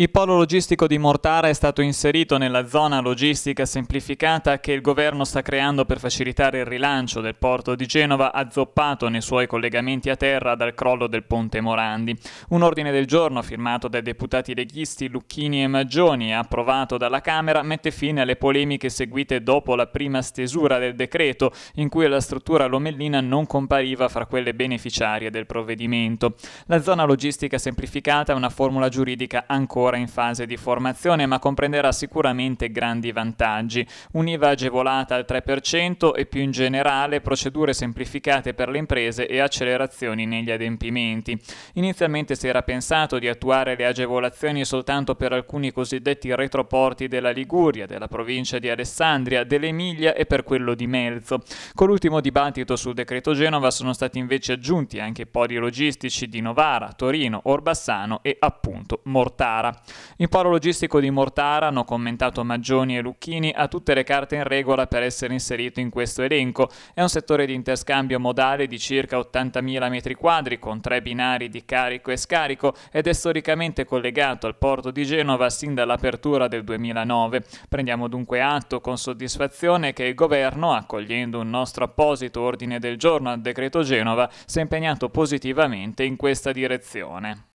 Il polo logistico di Mortara è stato inserito nella zona logistica semplificata che il governo sta creando per facilitare il rilancio del porto di Genova azzoppato nei suoi collegamenti a terra dal crollo del ponte Morandi. Un ordine del giorno firmato dai deputati leghisti Lucchini e Maggioni e approvato dalla Camera mette fine alle polemiche seguite dopo la prima stesura del decreto in cui la struttura lomellina non compariva fra quelle beneficiarie del provvedimento. La zona logistica semplificata è una formula giuridica ancora ancora in fase di formazione ma comprenderà sicuramente grandi vantaggi. Univa agevolata al 3% e più in generale procedure semplificate per le imprese e accelerazioni negli adempimenti. Inizialmente si era pensato di attuare le agevolazioni soltanto per alcuni cosiddetti retroporti della Liguria, della provincia di Alessandria, dell'Emilia e per quello di Melzo. Con l'ultimo dibattito sul decreto Genova sono stati invece aggiunti anche i poli logistici di Novara, Torino, Orbassano e appunto Mortara. In polo logistico di Mortara hanno commentato Maggioni e Lucchini ha tutte le carte in regola per essere inserito in questo elenco. È un settore di interscambio modale di circa 80.000 m2 con tre binari di carico e scarico ed è storicamente collegato al porto di Genova sin dall'apertura del 2009. Prendiamo dunque atto con soddisfazione che il governo, accogliendo un nostro apposito ordine del giorno al decreto Genova, si è impegnato positivamente in questa direzione.